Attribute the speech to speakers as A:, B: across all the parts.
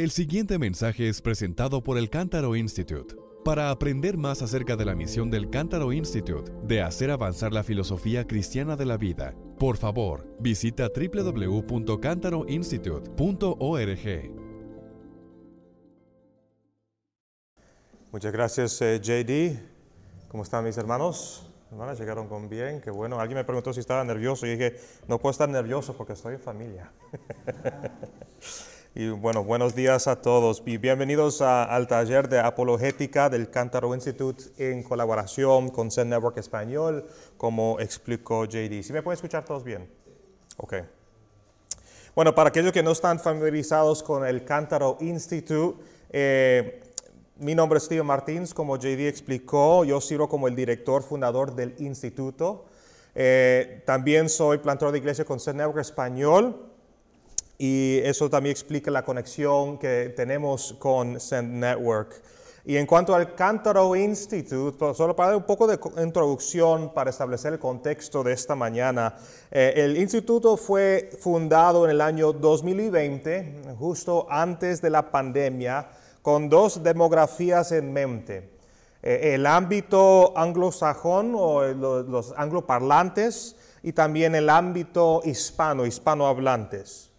A: El siguiente mensaje es presentado por el Cántaro Institute. Para aprender más acerca de la misión del Cántaro Institute de hacer avanzar la filosofía cristiana de la vida, por favor, visita www.cantaroinstitute.org. Muchas gracias, eh, JD. ¿Cómo están mis hermanos? Hermanas, llegaron con bien, qué bueno. Alguien me preguntó si estaba nervioso y dije, no puedo estar nervioso porque estoy en familia. Y bueno, buenos días a todos y bienvenidos al taller de apologética del Cántaro Institute en colaboración con Zen Network Español, como explicó JD. ¿Si me pueden escuchar todos bien? Ok. Bueno, para aquellos que no están familiarizados con el Cántaro Institute, eh, mi nombre es Steve Martins, como JD explicó, yo sirvo como el director fundador del instituto. Eh, también soy plantador de iglesia con Zen Network Español y eso también explica la conexión que tenemos con Send Network. Y en cuanto al Cantaro Institute, pues, solo para dar un poco de introducción para establecer el contexto de esta mañana, eh, el instituto fue fundado en el año 2020, justo antes de la pandemia, con dos demografías en mente. Eh, el ámbito anglosajón o eh, los angloparlantes y también el ámbito hispano, hispanohablantes.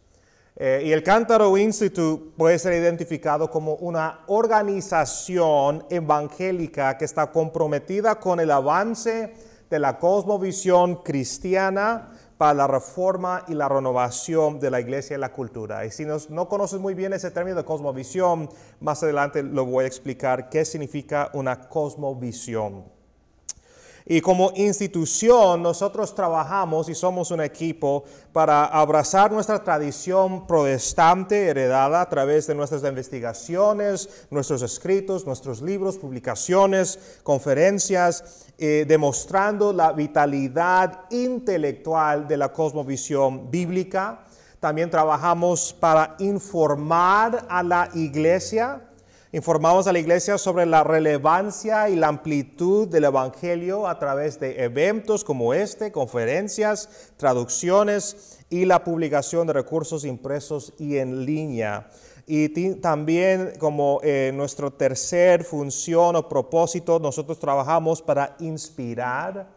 A: Eh, y el Cántaro Institute puede ser identificado como una organización evangélica que está comprometida con el avance de la cosmovisión cristiana para la reforma y la renovación de la iglesia y la cultura. Y si no conoces muy bien ese término de cosmovisión, más adelante lo voy a explicar qué significa una cosmovisión. Y como institución nosotros trabajamos y somos un equipo para abrazar nuestra tradición protestante heredada a través de nuestras investigaciones, nuestros escritos, nuestros libros, publicaciones, conferencias, eh, demostrando la vitalidad intelectual de la cosmovisión bíblica. También trabajamos para informar a la iglesia Informamos a la iglesia sobre la relevancia y la amplitud del Evangelio a través de eventos como este, conferencias, traducciones y la publicación de recursos impresos y en línea. Y también como eh, nuestro tercer función o propósito, nosotros trabajamos para inspirar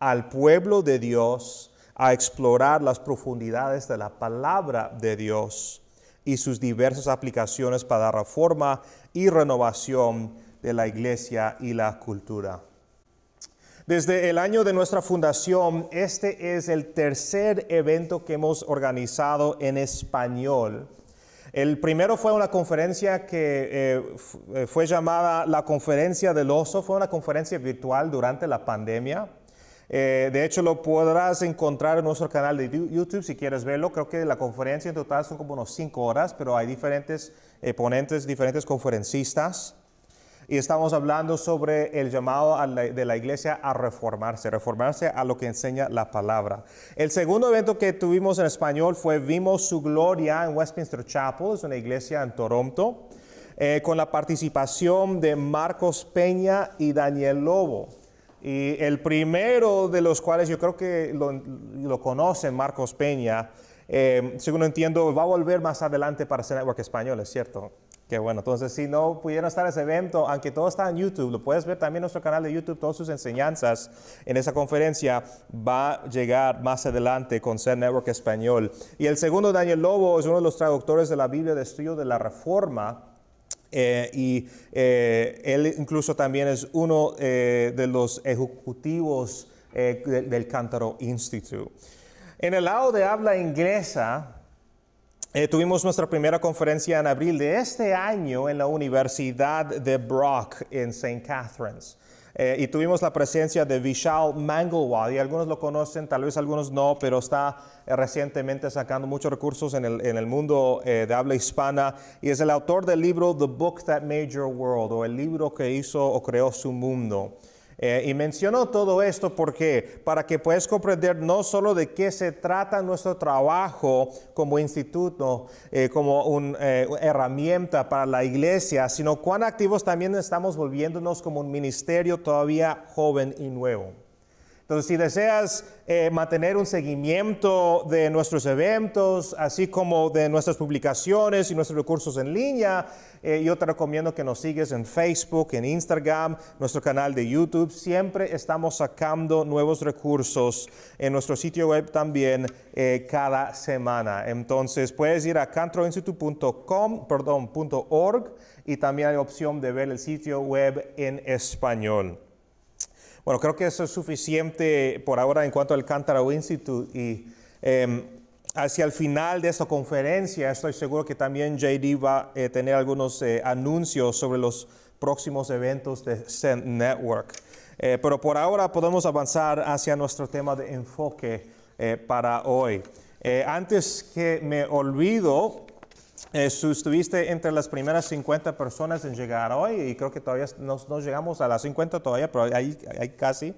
A: al pueblo de Dios a explorar las profundidades de la palabra de Dios y sus diversas aplicaciones para dar reforma y renovación de la iglesia y la cultura. Desde el año de nuestra fundación, este es el tercer evento que hemos organizado en español. El primero fue una conferencia que eh, fue llamada la Conferencia del Oso, fue una conferencia virtual durante la pandemia. Eh, de hecho, lo podrás encontrar en nuestro canal de YouTube si quieres verlo. Creo que la conferencia en total son como unos cinco horas, pero hay diferentes ponentes, diferentes conferencistas. Y estamos hablando sobre el llamado de la iglesia a reformarse, reformarse a lo que enseña la palabra. El segundo evento que tuvimos en español fue Vimos su Gloria en Westminster Chapel, es una iglesia en Toronto, eh, con la participación de Marcos Peña y Daniel Lobo. Y el primero de los cuales yo creo que lo, lo conocen, Marcos Peña, Em, según entiendo, va a volver más adelante para hacer Network Español, ¿es cierto? Qué bueno, entonces si no pudieron estar en ese evento, aunque todo está en YouTube, lo puedes ver también en nuestro canal de YouTube, todas sus enseñanzas en esa conferencia va a llegar más adelante con Ser Network Español. Y el segundo, Daniel Lobo, es uno de los traductores de la Biblia de Estudio de la Reforma. Eh, y eh, él incluso también es uno eh, de los ejecutivos del Cántaro Institute. En el lado de habla inglesa, eh, tuvimos nuestra primera conferencia en abril de este año en la Universidad de Brock en St. Catharines. Eh, y tuvimos la presencia de Vishal Mangalwadi. Algunos lo conocen, tal vez algunos no, pero está eh, recientemente sacando muchos recursos en el, mundo de habla hispana y es el autor del libro The Book That Made Your World o el libro que hizo o creó su mundo. Eh, y menciono todo esto porque para que puedas comprender no solo de qué se trata nuestro trabajo como instituto, eh, como una eh, herramienta para la iglesia, sino cuán activos también estamos volviéndonos como un ministerio todavía joven y nuevo. Entonces, si deseas eh, mantener un seguimiento de nuestros eventos, así como de nuestras publicaciones y nuestros recursos en línea, eh, yo te recomiendo que nos sigues en Facebook, en Instagram, nuestro canal de YouTube. Siempre estamos sacando nuevos recursos en nuestro sitio web también eh, cada semana. Entonces, puedes ir a cantroinstitute.com, perdón, .org, y también hay opción de ver el sitio web en español. Bueno, creo que eso es suficiente por ahora en cuanto al Cántaro Institute y em, hacia el final de esta conferencia estoy seguro que también JD va a eh, tener algunos eh, anuncios sobre los próximos eventos de Send Network. Eh, pero por ahora podemos avanzar hacia nuestro tema de enfoque para hoy. antes que me olvido, eh, estuviste entre las primeras 50 personas en llegar hoy y creo que todavía no, llegamos a las 50 todavía, pero ahí, casi.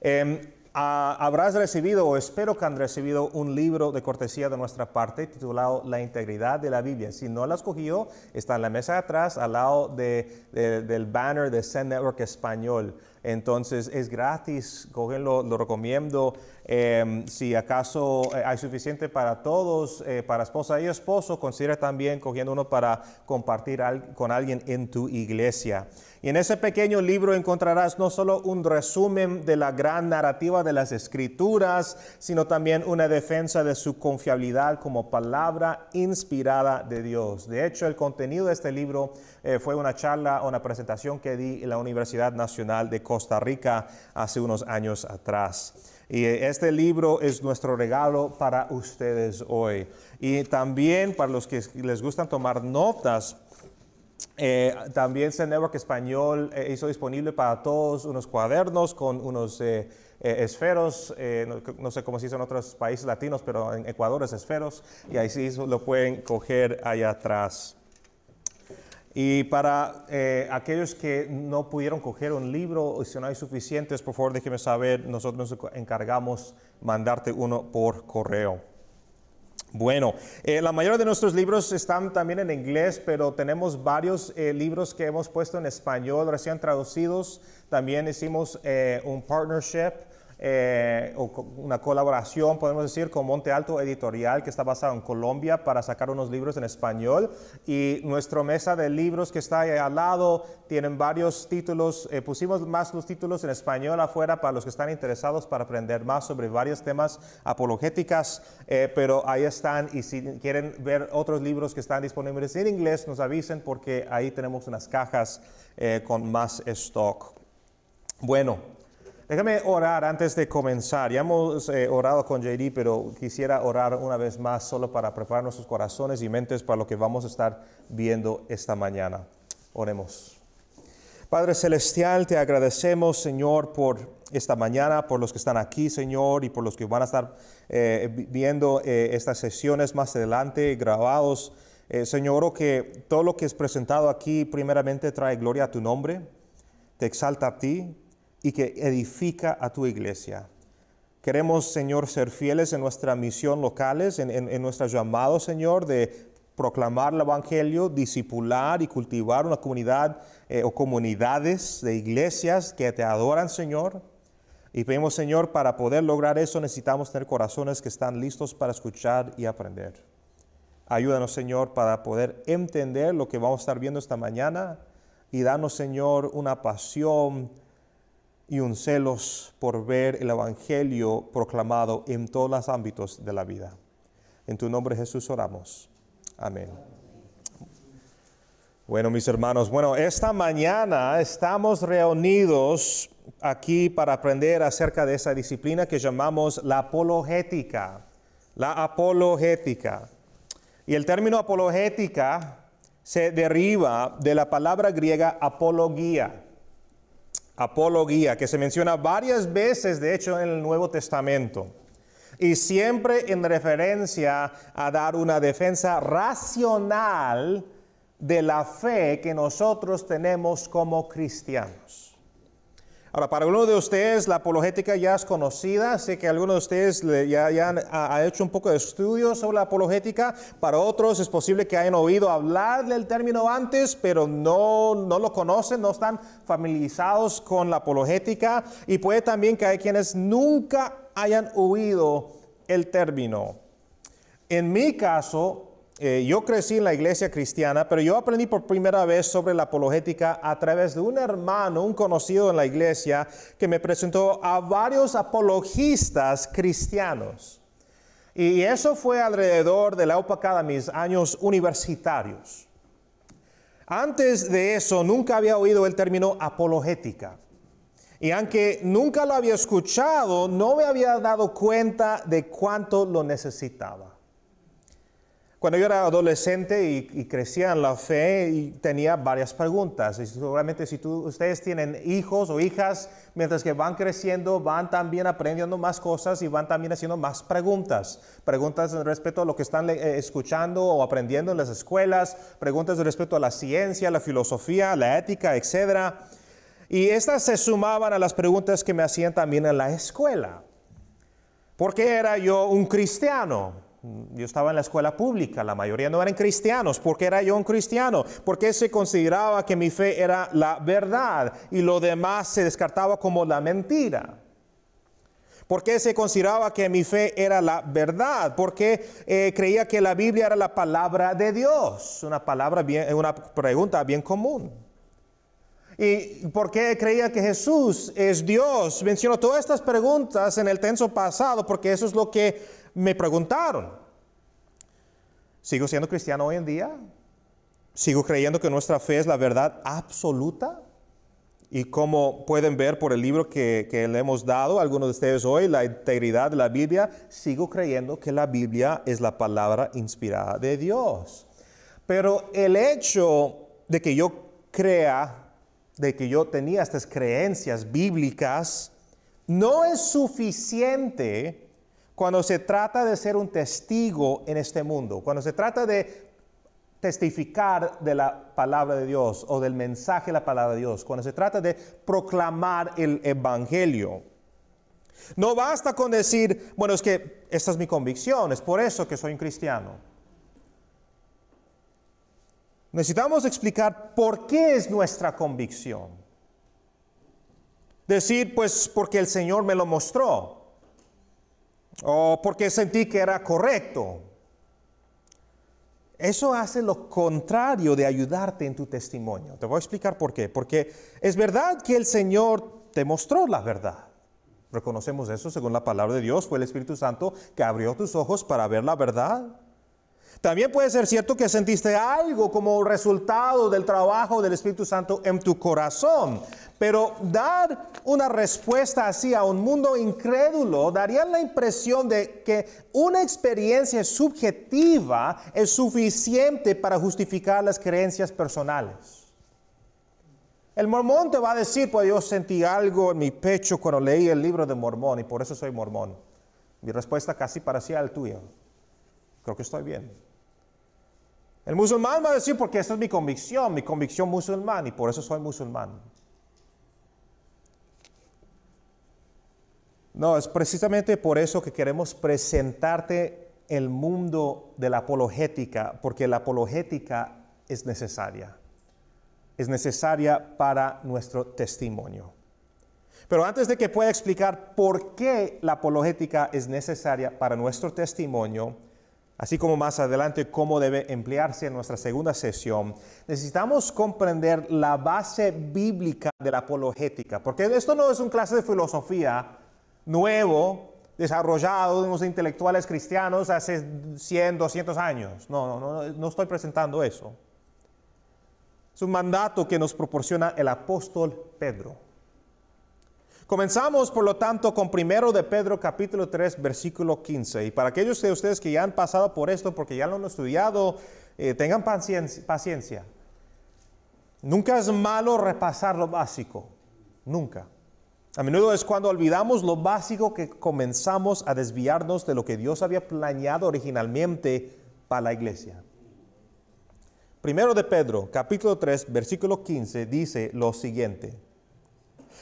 A: Em, habrás recibido o espero que han recibido un libro de cortesía de nuestra parte titulado La integridad de la Biblia. Si no lo has cogido, está en la mesa de atrás al lado del banner de Send Network Español. Entonces es gratis, cogenlo, lo recomiendo. Em, si acaso eh, hay suficiente para todos, eh, para esposa y esposo, considera también cogiendo uno para compartir con alguien en tu iglesia. Y en ese pequeño libro encontrarás no solo un resumen de la gran narrativa de las escrituras, sino también una defensa de su confiabilidad como palabra inspirada de Dios. De hecho, el contenido de este libro eh, fue una charla o una presentación que di en la Universidad Nacional de Costa Rica hace unos años atrás. Y eh, este libro es nuestro regalo para ustedes hoy. Y también para los que les gustan tomar notas, eh, también Cell Network Español eh, hizo disponible para todos unos cuadernos con unos eh, esferos, no, sé cómo se hizo en otros países latinos, pero en Ecuador es esferos, y ahí sí lo pueden coger allá atrás. Y para aquellos que no pudieron coger un libro, o si no hay suficientes, por favor déjeme saber, nosotros nos encargamos mandarte uno por correo. Bueno, eh, la mayoría de nuestros libros están también en inglés, pero tenemos varios eh, libros que hemos puesto en español, recién traducidos. También hicimos eh, un partnership eh, una colaboración, podemos decir, con Monte Alto Editorial, que está basado en Colombia, para sacar unos libros en español. Y nuestra mesa de libros que está ahí al lado, tienen varios títulos. Eh, pusimos más los títulos en español afuera para los que están interesados para aprender más sobre varios temas apologéticas, eh, pero ahí están. Y si quieren ver otros libros que están disponibles en inglés, nos avisen porque ahí tenemos unas cajas eh, con más stock. Bueno, Déjame orar antes de comenzar. Ya hemos eh, orado con JD, pero quisiera orar una vez más solo para preparar nuestros corazones y mentes para lo que vamos a estar viendo esta mañana. Oremos. Padre Celestial, te agradecemos, Señor, por esta mañana, por los que están aquí, Señor, y por los que van a estar eh, viendo eh, estas sesiones más adelante, grabados. Señor, o que todo lo que es presentado aquí primeramente trae gloria a tu nombre, te exalta a ti, y que edifica a tu iglesia. Queremos, Señor, ser fieles en nuestra misión locales, en, en, en nuestro llamado, Señor, de proclamar el Evangelio, disipular y cultivar una comunidad eh, o comunidades de iglesias que te adoran, Señor. Y pedimos, Señor, para poder lograr eso necesitamos tener corazones que están listos para escuchar y aprender. Ayúdanos, Señor, para poder entender lo que vamos a estar viendo esta mañana y danos, Señor, una pasión y un celos por ver el Evangelio proclamado en todos los ámbitos de la vida. En tu nombre Jesús oramos. Amén. Bueno, mis hermanos, bueno, esta mañana estamos reunidos aquí para aprender acerca de esa disciplina que llamamos la apologética. La apologética. Y el término apologética se deriva de la palabra griega apología apología, que se menciona varias veces, de hecho, en el Nuevo Testamento, y siempre en referencia a dar una defensa racional de la fe que nosotros tenemos como cristianos. Ahora, para algunos de ustedes la apologética ya es conocida, sé que algunos de ustedes ya, han hecho un poco de estudio sobre la apologética. Para otros es posible que hayan oído hablar del término antes, pero no, no lo conocen, no están familiarizados con la apologética. Y puede también que hay quienes nunca hayan oído el término. En mi caso, eh, yo crecí en la iglesia cristiana, pero yo aprendí por primera vez sobre la apologética a través de un hermano, un conocido en la iglesia, que me presentó a varios apologistas cristianos. Y eso fue alrededor de la época de mis años universitarios. Antes de eso, nunca había oído el término apologética. Y aunque nunca lo había escuchado, no me había dado cuenta de cuánto lo necesitaba. Cuando yo era adolescente y, crecía en la fe, y tenía varias preguntas. Y seguramente si tú, ustedes tienen hijos o hijas, mientras que van creciendo, van también aprendiendo más cosas y van también haciendo más preguntas. Preguntas respecto a lo que están eh, escuchando o aprendiendo en las escuelas, preguntas respecto a la ciencia, la filosofía, la ética, etc. Y estas se sumaban a las preguntas que me hacían también en la escuela. ¿Por qué era yo un cristiano? Yo estaba en la escuela pública, la mayoría no eran cristianos. porque era yo un cristiano? Porque se consideraba que mi fe era la verdad y lo demás se descartaba como la mentira. ¿Por qué se consideraba que mi fe era la verdad? Porque qué eh, creía que la Biblia era la palabra de Dios. Una, una pregunta bien común. ¿Y por qué creía que Jesús es Dios? Menciono todas estas preguntas en el tenso pasado porque eso es lo que me preguntaron. ¿Sigo siendo cristiano hoy en día? ¿Sigo creyendo que nuestra fe es la verdad absoluta? Y como pueden ver por el libro que, le hemos dado a algunos de ustedes hoy, la integridad de la Biblia, sigo creyendo que la Biblia es la palabra inspirada de Dios. Pero el hecho de que yo crea, de que yo tenía estas creencias bíblicas, no es suficiente cuando se trata de ser un testigo en este mundo, cuando se trata de testificar de la palabra de Dios o del mensaje de la palabra de Dios, cuando se trata de proclamar el Evangelio. No basta con decir, bueno, es que esta es mi convicción, es por eso que soy un cristiano. Necesitamos explicar por qué es nuestra convicción. Decir, pues, porque el Señor me lo mostró o porque sentí que era correcto. Eso hace lo contrario de ayudarte en tu testimonio. Te voy a explicar por qué. Porque es verdad que el Señor te mostró la verdad. Reconocemos eso según la palabra de Dios. Fue el Espíritu Santo que abrió tus ojos para ver la verdad. También puede ser cierto que sentiste algo como resultado del trabajo del Espíritu Santo en tu corazón. Pero dar una respuesta así a un mundo incrédulo daría la impresión de que una experiencia subjetiva es suficiente para justificar las creencias personales. El mormón te va a decir, pues yo sentí algo en mi pecho cuando leí el libro de Mormón y por eso soy mormón. Mi respuesta casi parecía al tuyo. Creo que estoy bien. El musulmán va a decir, porque esta es mi convicción, mi convicción musulmán, y por eso soy musulmán. No, es precisamente por eso que queremos presentarte el mundo de la apologética, porque la apologética es necesaria. Es necesaria para nuestro testimonio. Pero antes de que pueda explicar por qué la apologética es necesaria para nuestro testimonio, así como más adelante cómo debe emplearse en nuestra segunda sesión, necesitamos comprender la base bíblica de la apologética, porque esto no es un clase de filosofía nuevo, desarrollado de unos intelectuales cristianos hace 100, 200 años. No, no, no, no estoy presentando eso. Es un mandato que nos proporciona el apóstol Pedro. Comenzamos, por lo tanto, con primero de Pedro capítulo 3, versículo 15. Y para aquellos de ustedes que ya han pasado por esto, porque ya lo han estudiado, eh, tengan paciencia, paciencia. Nunca es malo repasar lo básico, nunca. A menudo es cuando olvidamos lo básico que comenzamos a desviarnos de lo que Dios había planeado originalmente para la iglesia. Primero de Pedro, capítulo 3, versículo 15, dice lo siguiente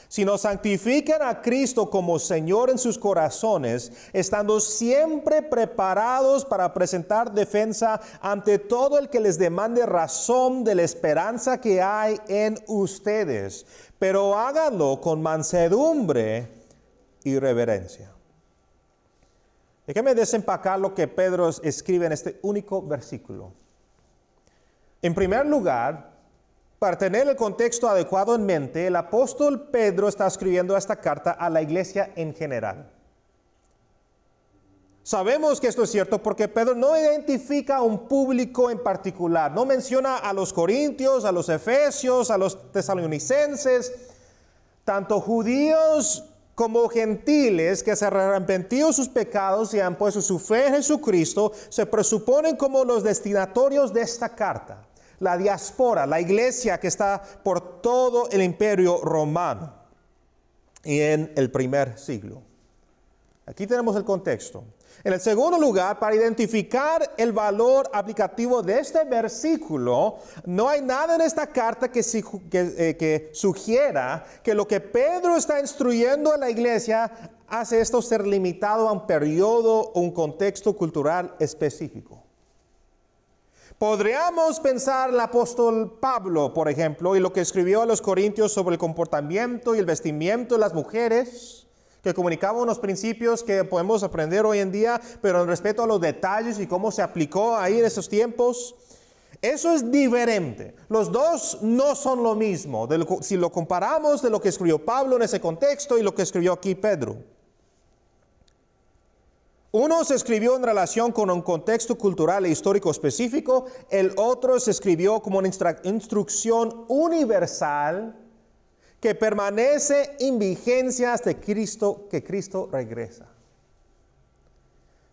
A: sino santifiquen a Cristo como Señor en sus corazones, estando siempre preparados para presentar defensa ante todo el que les demande razón de la esperanza que hay en ustedes, pero háganlo con mansedumbre y reverencia. Déjeme desempacar lo que Pedro escribe en este único versículo. En primer lugar, para tener el contexto adecuado en mente, el apóstol Pedro está escribiendo esta carta a la iglesia en general. Sabemos que esto es cierto porque Pedro no identifica a un público en particular, no menciona a los corintios, a los efesios, a los tesalonicenses, tanto judíos como gentiles que se han arrepentido sus pecados y han puesto su fe en Jesucristo, se presuponen como los destinatorios de esta carta la diáspora, la iglesia que está por todo el imperio romano y en el primer siglo. Aquí tenemos el contexto. En el segundo lugar, para identificar el valor aplicativo de este versículo, no hay nada en esta carta que, eh, sugiera que lo que Pedro está instruyendo a la iglesia hace esto ser limitado a un periodo o un contexto cultural específico. Podríamos pensar el apóstol Pablo, por ejemplo, y lo que escribió a los corintios sobre el comportamiento y el vestimiento de las mujeres, que comunicaba unos principios que podemos aprender hoy en día, pero en respeto a los detalles y cómo se aplicó ahí en esos tiempos. Eso es diferente. Los dos no son lo mismo. si lo comparamos de lo que escribió Pablo en ese contexto y lo que escribió aquí Pedro. Uno se escribió en relación con un contexto cultural e histórico específico, el otro se escribió como una instrucción universal que permanece en vigencia hasta Cristo, que Cristo regresa.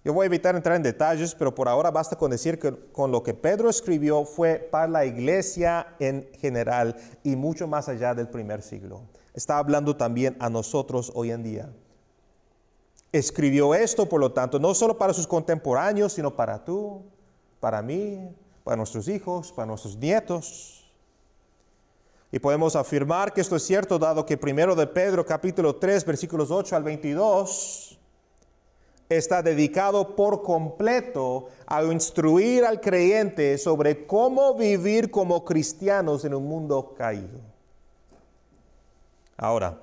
A: Yo voy a evitar entrar en detalles, pero por ahora basta con decir que con lo que Pedro escribió fue para la iglesia en general y mucho más allá del primer siglo. Está hablando también a nosotros hoy en día escribió esto, por lo tanto, no solo para sus contemporáneos, sino para tú, para mí, para nuestros hijos, para nuestros nietos. Y podemos afirmar que esto es cierto, dado que primero de Pedro capítulo 3, versículos 8 al 22, está dedicado por completo a instruir al creyente sobre cómo vivir como cristianos en un mundo caído. Ahora,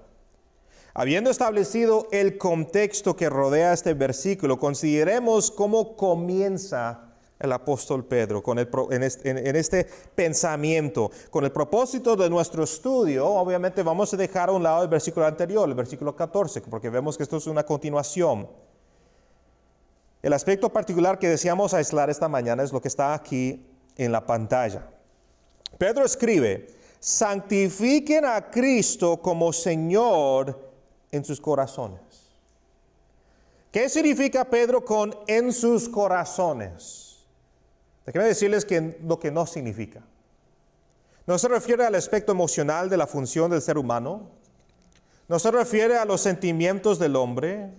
A: Habiendo establecido el contexto que rodea este versículo, consideremos cómo comienza el apóstol Pedro con en, este, en, este, pensamiento. Con el propósito de nuestro estudio, obviamente vamos a dejar a un lado el versículo anterior, el versículo 14, porque vemos que esto es una continuación. El aspecto particular que deseamos aislar esta mañana es lo que está aquí en la pantalla. Pedro escribe, santifiquen a Cristo como Señor en sus corazones. ¿Qué significa Pedro con en sus corazones? Déjenme decirles que lo que no significa. No se refiere al aspecto emocional de la función del ser humano. No se refiere a los sentimientos del hombre,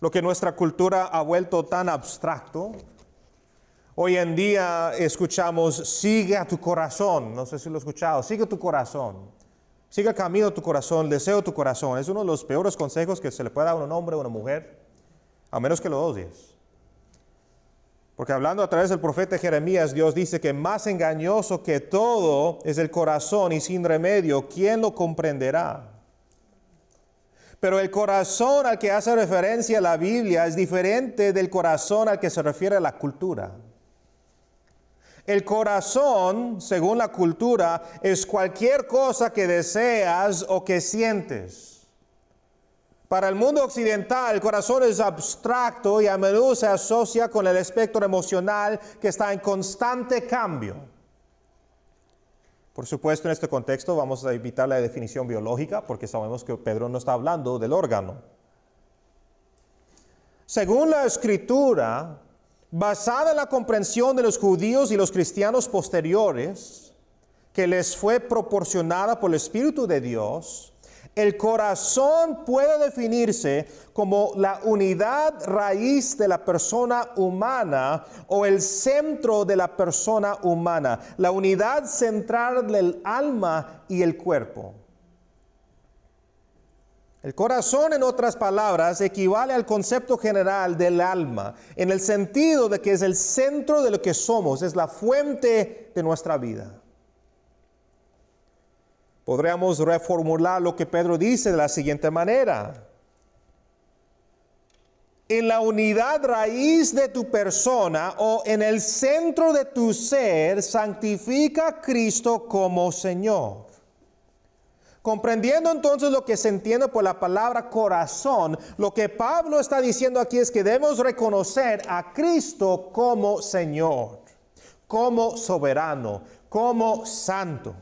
A: lo que nuestra cultura ha vuelto tan abstracto. Hoy en día escuchamos, sigue a tu corazón. No sé si lo he escuchado, sigue tu corazón. Siga el camino tu corazón, deseo tu corazón. Es uno de los peores consejos que se le puede dar a un hombre o a una mujer, a menos que lo odies. Porque hablando a través del profeta Jeremías, Dios dice que más engañoso que todo es el corazón y sin remedio, ¿quién lo comprenderá? Pero el corazón al que hace referencia la Biblia es diferente del corazón al que se refiere la cultura. El corazón, según la cultura, es cualquier cosa que deseas o que sientes. Para el mundo occidental, el corazón es abstracto y a menudo se asocia con el espectro emocional que está en constante cambio. Por supuesto, en este contexto vamos a evitar la definición biológica porque sabemos que Pedro no está hablando del órgano. Según la escritura, basada en la comprensión de los judíos y los cristianos posteriores, que les fue proporcionada por el Espíritu de Dios, el corazón puede definirse como la unidad raíz de la persona humana o el centro de la persona humana, la unidad central del alma y el cuerpo. El corazón, en otras palabras, equivale al concepto general del alma, en el sentido de que es el centro de lo que somos, es la fuente de nuestra vida. Podríamos reformular lo que Pedro dice de la siguiente manera. En la unidad raíz de tu persona o en el centro de tu ser, santifica a Cristo como Señor. Comprendiendo entonces lo que se entiende por la palabra corazón, lo que Pablo está diciendo aquí es que debemos reconocer a Cristo como Señor, como soberano, como santo.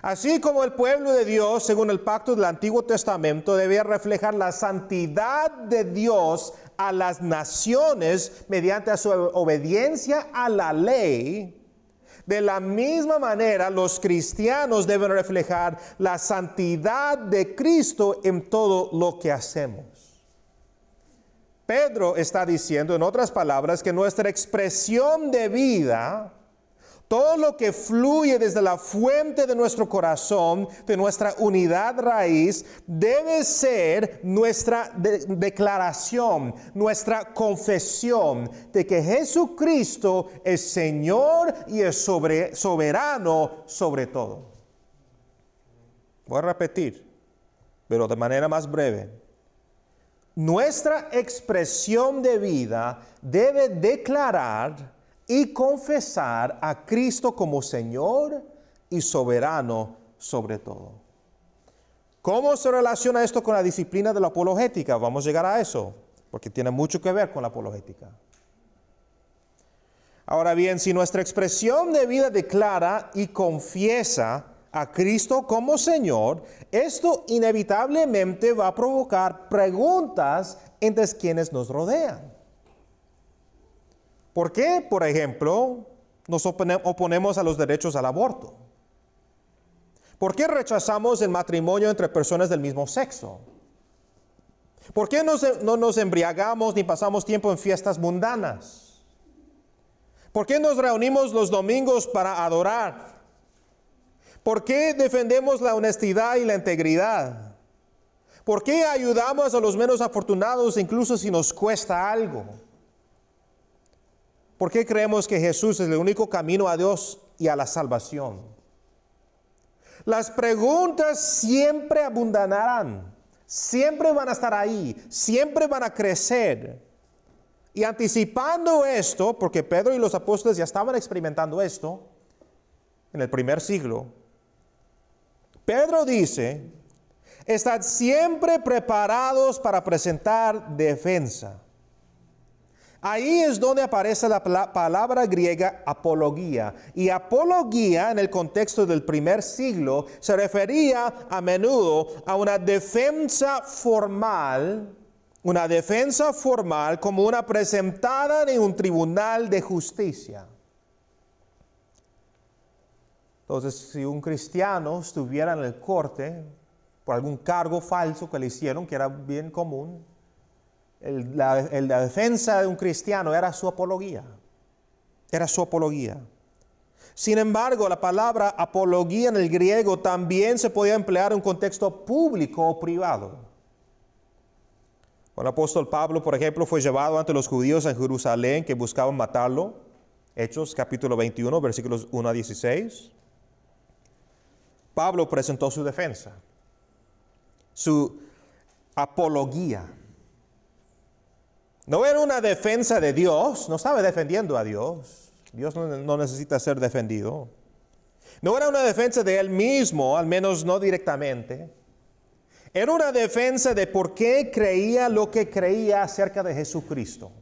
A: Así como el pueblo de Dios, según el pacto del Antiguo Testamento, debía reflejar la santidad de Dios a las naciones mediante su obediencia a la ley, de la misma manera, los cristianos deben reflejar la santidad de Cristo en todo lo que hacemos. Pedro está diciendo, en otras palabras, que nuestra expresión de vida todo lo que fluye desde la fuente de nuestro corazón, de nuestra unidad raíz, debe ser nuestra declaración, nuestra confesión de que Jesucristo es Señor y es soberano sobre todo. Voy a repetir, pero de manera más breve. Nuestra expresión de vida debe declarar y confesar a Cristo como Señor y soberano sobre todo. ¿Cómo se relaciona esto con la disciplina de la apologética? Vamos a llegar a eso, porque tiene mucho que ver con la apologética. Ahora bien, si nuestra expresión de vida declara y confiesa a Cristo como Señor, esto inevitablemente va a provocar preguntas entre quienes nos rodean. ¿Por qué, por ejemplo, nos oponemos a los derechos al aborto? ¿Por qué rechazamos el matrimonio entre personas del mismo sexo? ¿Por qué em-, no nos embriagamos ni pasamos tiempo en fiestas mundanas? ¿Por qué nos reunimos los domingos para adorar? ¿Por qué defendemos la honestidad y la integridad? ¿Por qué ayudamos a los menos afortunados incluso si nos cuesta algo? ¿Por qué creemos que Jesús es el único camino a Dios y a la salvación? Las preguntas siempre abundarán, siempre van a estar ahí, siempre van a crecer. Y anticipando esto, porque Pedro y los apóstoles ya estaban experimentando esto en el primer siglo, Pedro dice, estad siempre preparados para presentar defensa Ahí es donde aparece la palabra griega apología. Y apología en el contexto del primer siglo se refería a menudo a una defensa formal, una defensa formal como una presentada en un tribunal de justicia. Entonces, si un cristiano estuviera en el corte por algún cargo falso que le hicieron, que era bien común, la, defensa de un cristiano era su apología. Era su apología. Sin embargo, la palabra apología en el griego también se podía emplear en un contexto público o privado. El apóstol Pablo, por ejemplo, fue llevado ante los judíos en Jerusalén que buscaban matarlo. Hechos capítulo 21, versículos 1 a 16. Pablo presentó su defensa, su apología. No era una defensa de Dios, no estaba defendiendo a Dios. Dios no, necesita ser defendido. No era una defensa de él mismo, al menos no directamente. Era una defensa de por qué creía lo que creía acerca de Jesucristo.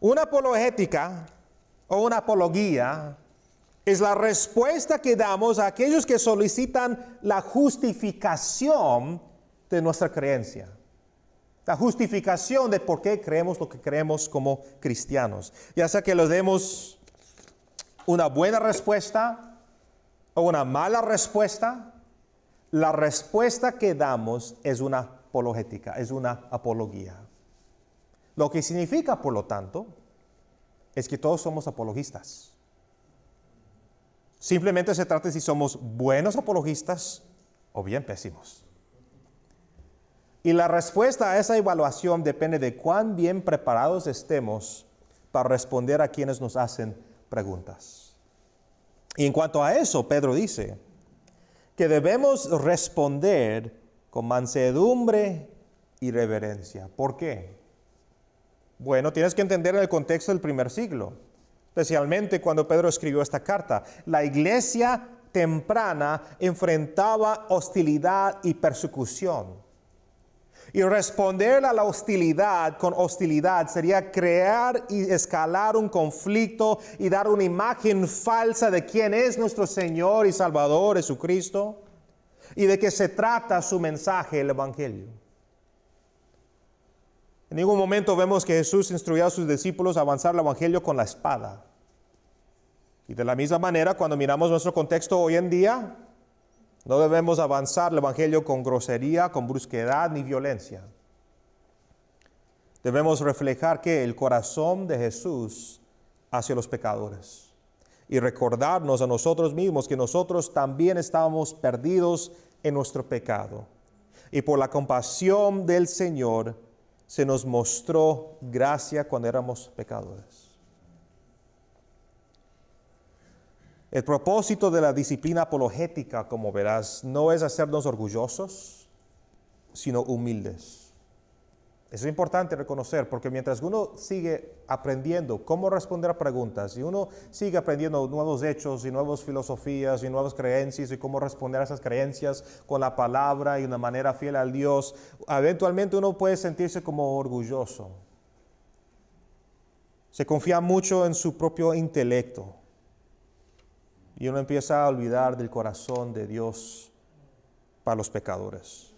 A: Una apologética o una apología es la respuesta que damos a aquellos que solicitan la justificación de nuestra creencia. La justificación de por qué creemos lo que creemos como cristianos. Ya sea que le demos una buena respuesta o una mala respuesta, la respuesta que damos es una apologética, es una apología. Lo que significa, por lo tanto, es que todos somos apologistas. Simplemente se trata de si somos buenos apologistas o bien pésimos. Y la respuesta a esa evaluación depende de cuán bien preparados estemos para responder a quienes nos hacen preguntas. Y en cuanto a eso, Pedro dice que debemos responder con mansedumbre y reverencia. ¿Por qué? Bueno, tienes que entender el contexto del primer siglo, especialmente cuando Pedro escribió esta carta. La iglesia temprana enfrentaba hostilidad y persecución. Y responder a la hostilidad con hostilidad sería crear y escalar un conflicto y dar una imagen falsa de quién es nuestro Señor y Salvador Jesucristo y de qué se trata su mensaje, el Evangelio. En ningún momento vemos que Jesús instruyó a sus discípulos a avanzar el Evangelio con la espada. Y de la misma manera, cuando miramos nuestro contexto hoy en día, no debemos avanzar el Evangelio con grosería, con brusquedad ni violencia. Debemos reflejar que el corazón de Jesús hacia los pecadores y recordarnos a nosotros mismos que nosotros también estábamos perdidos en nuestro pecado. Y por la compasión del Señor se nos mostró gracia cuando éramos pecadores. El propósito de la disciplina apologética, como verás, no es hacernos orgullosos, sino humildes. Eso es importante reconocer, porque mientras uno sigue aprendiendo cómo responder a preguntas, y uno sigue aprendiendo nuevos hechos y nuevas filosofías y nuevas creencias y cómo responder a esas creencias con la palabra y una manera fiel al Dios, eventualmente uno puede sentirse como orgulloso. Se confía mucho en su propio intelecto y uno empieza a olvidar del corazón de Dios para los pecadores.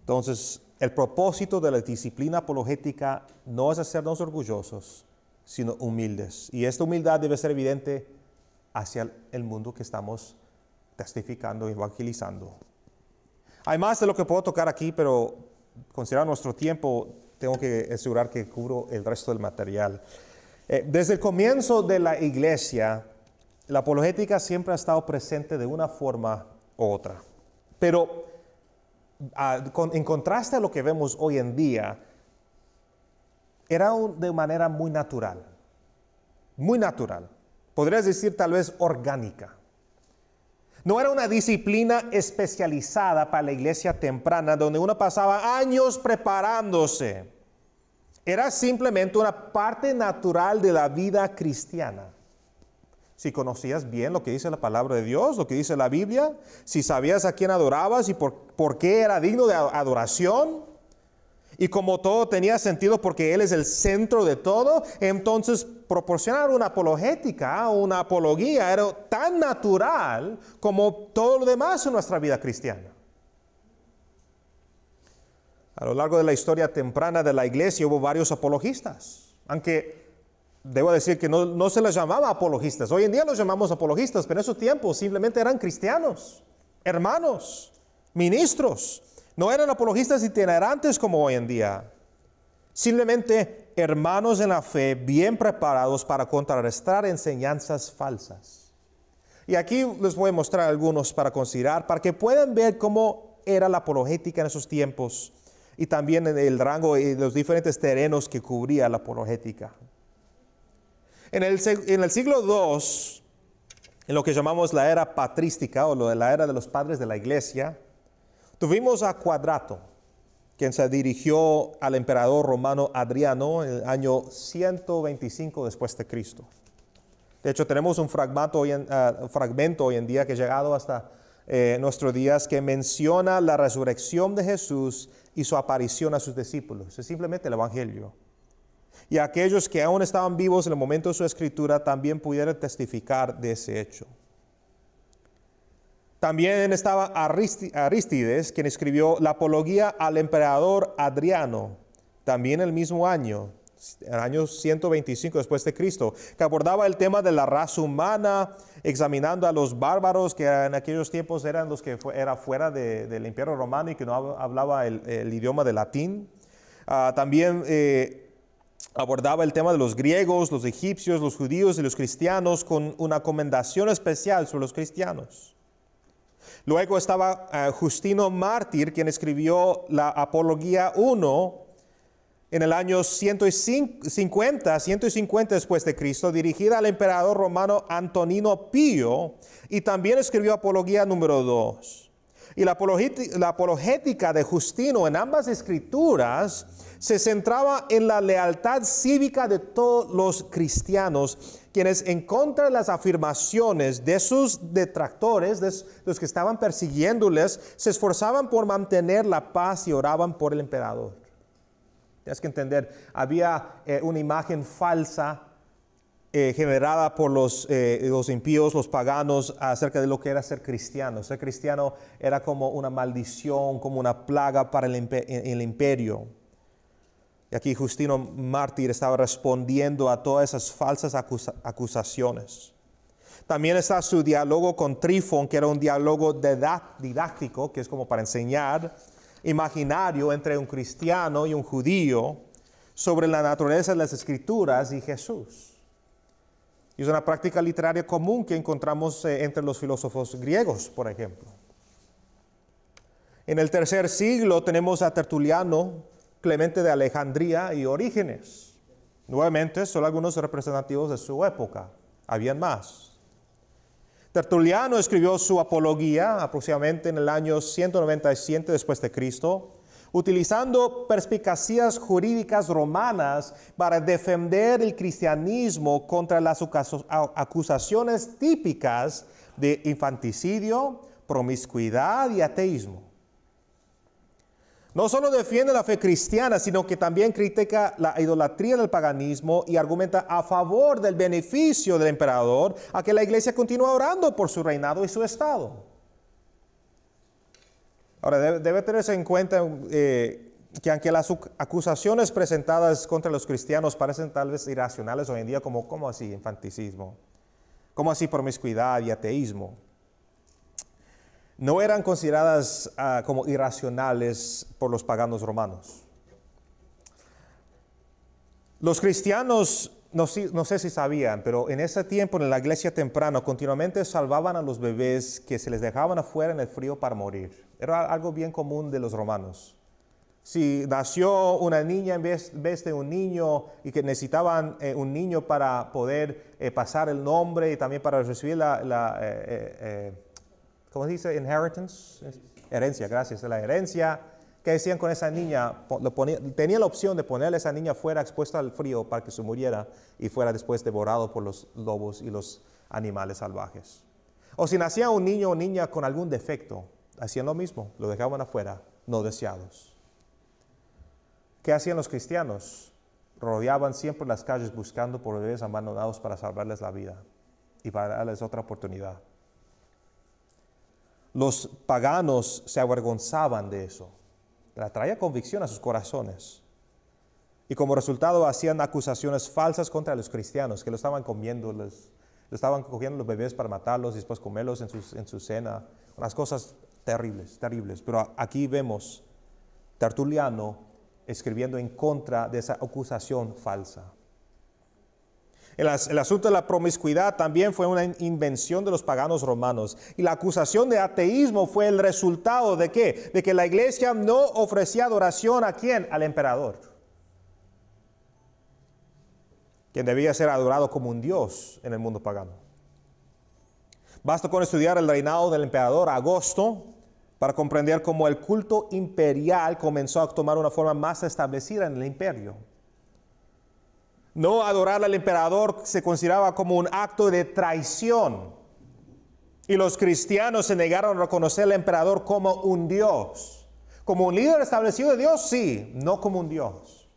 A: Entonces, el propósito de la disciplina apologética no es hacernos orgullosos, sino humildes. Y esta humildad debe ser evidente hacia el mundo que estamos testificando y evangelizando. Hay más de lo que puedo tocar aquí, pero considerando nuestro tiempo, tengo que asegurar que cubro el resto del material. Eh, desde el comienzo de la iglesia, la apologética siempre ha estado presente de una forma u otra. Pero ah, en contraste a lo que vemos hoy en día, era de manera muy natural, muy natural. Podrías decir tal vez orgánica. No era una disciplina especializada para la iglesia temprana, donde uno pasaba años preparándose era simplemente una parte natural de la vida cristiana. Si conocías bien lo que dice la palabra de Dios, lo que dice la Biblia, si sabías a quién adorabas y por, qué era digno de adoración, y como todo tenía sentido porque Él es el centro de todo, entonces proporcionar una apologética, una apología, era tan natural como todo lo demás en nuestra vida cristiana. A lo largo de la historia temprana de la iglesia hubo varios apologistas, aunque debo decir que no, se les llamaba apologistas. Hoy en día los llamamos apologistas, pero en esos tiempos simplemente eran cristianos, hermanos, ministros. No eran apologistas itinerantes como hoy en día. Simplemente hermanos en la fe bien preparados para contrarrestar enseñanzas falsas. Y aquí les voy a mostrar algunos para considerar, para que puedan ver cómo era la apologética en esos tiempos y también el rango y los diferentes terrenos que cubría la apologética. En el, en el siglo II, en lo que llamamos la era patrística o la era de los padres de la iglesia, tuvimos a Cuadrato, quien se dirigió al emperador romano Adriano en el año 125 después de Cristo. De hecho, tenemos un fragmento hoy en, ah, día que ha llegado hasta eh, nuestros días que menciona la resurrección de Jesús y su aparición a sus discípulos. Es simplemente el Evangelio. Y aquellos que aún estaban vivos en el momento de su escritura también pudieron testificar de ese hecho. También estaba Aristides, quien escribió la apología al emperador Adriano, también el mismo año, el año 125 después de Cristo, que abordaba el tema de la raza humana, examinando a los bárbaros que en aquellos tiempos eran los que eran era fuera del imperio romano y que no hablaba el, idioma de latín. Ah, también eh, abordaba el tema de los griegos, los egipcios, los judíos y los cristianos con una comendación especial sobre los cristianos. Luego estaba eh, Justino Mártir, quien escribió la Apología 1, en el año 150, 150 después de Cristo, dirigida al emperador romano Antonino Pío, y también escribió Apología número 2. Y la, la apologética de Justino en ambas escrituras se centraba en la lealtad cívica de todos los cristianos, quienes en contra de las afirmaciones de sus detractores, de los que estaban persiguiéndoles, se esforzaban por mantener la paz y oraban por el emperador. Tienes que entender, había eh, una imagen falsa eh, generada por los, eh, los, impíos, los paganos, acerca de lo que era ser cristiano. Ser cristiano era como una maldición, como una plaga para el, imperio. Y aquí Justino Mártir estaba respondiendo a todas esas falsas acusaciones. También está su diálogo con Trifón, que era un diálogo didáctico, que es como para enseñar imaginario entre un cristiano y un judío sobre la naturaleza de las escrituras y Jesús. Y es una práctica literaria común que encontramos eh, entre los filósofos griegos, por ejemplo. En el tercer siglo tenemos a Tertuliano, Clemente de Alejandría y Orígenes. Nuevamente, solo algunos representativos de su época. Habían más. Tertuliano escribió su apología aproximadamente en el año 197 después de Cristo, utilizando perspicacias jurídicas romanas para defender el cristianismo contra las acusaciones típicas de infanticidio, promiscuidad y ateísmo. No solo defiende la fe cristiana, sino que también critica la idolatría del paganismo y argumenta a favor del beneficio del emperador a que la iglesia continúe orando por su reinado y su estado. Ahora, debe, tenerse en cuenta eh, que aunque las acusaciones presentadas contra los cristianos parecen tal vez irracionales hoy en día, como ¿cómo así infanticismo? como así promiscuidad y ateísmo? no eran consideradas ah, como irracionales por los paganos romanos. Los cristianos, no, sé si sabían, pero en ese tiempo en la iglesia temprano, continuamente salvaban a los bebés que se les dejaban afuera en el frío para morir. Era algo bien común de los romanos. Si nació una niña en vez, de un niño y que necesitaban eh, un niño para poder eh, pasar el nombre y también para recibir la, eh, ¿cómo dice? Inheritance. Herencia, gracias. La herencia que decían con esa niña, tenía la opción de ponerle a esa niña fuera expuesta al frío para que se muriera y fuera después devorado por los lobos y los animales salvajes. O si nacía un niño o niña con algún defecto, hacían lo mismo, lo dejaban afuera, no deseados. ¿Qué hacían los cristianos? Rodeaban siempre las calles buscando por bebés abandonados para salvarles la vida y para darles otra oportunidad los paganos se avergonzaban de eso. La traía convicción a sus corazones. Y como resultado hacían acusaciones falsas contra los cristianos, que lo estaban comiendo, los, estaban cogiendo los bebés para matarlos y después comerlos en, en su cena. Unas cosas terribles, terribles. Pero aquí vemos Tertuliano escribiendo en contra de esa acusación falsa. El, asunto de la promiscuidad también fue una invención de los paganos romanos. Y la acusación de ateísmo fue el resultado de qué? De que la iglesia no ofrecía adoración a quién? Al emperador. Quien debía ser adorado como un dios en el mundo pagano. Basta con estudiar el reinado del emperador Agosto para comprender cómo el culto imperial comenzó a tomar una forma más establecida en el imperio. No adorar al emperador se consideraba como un acto de traición. Y los cristianos se negaron a reconocer al emperador como un Dios. Como un líder establecido de Dios, sí, no como un Dios.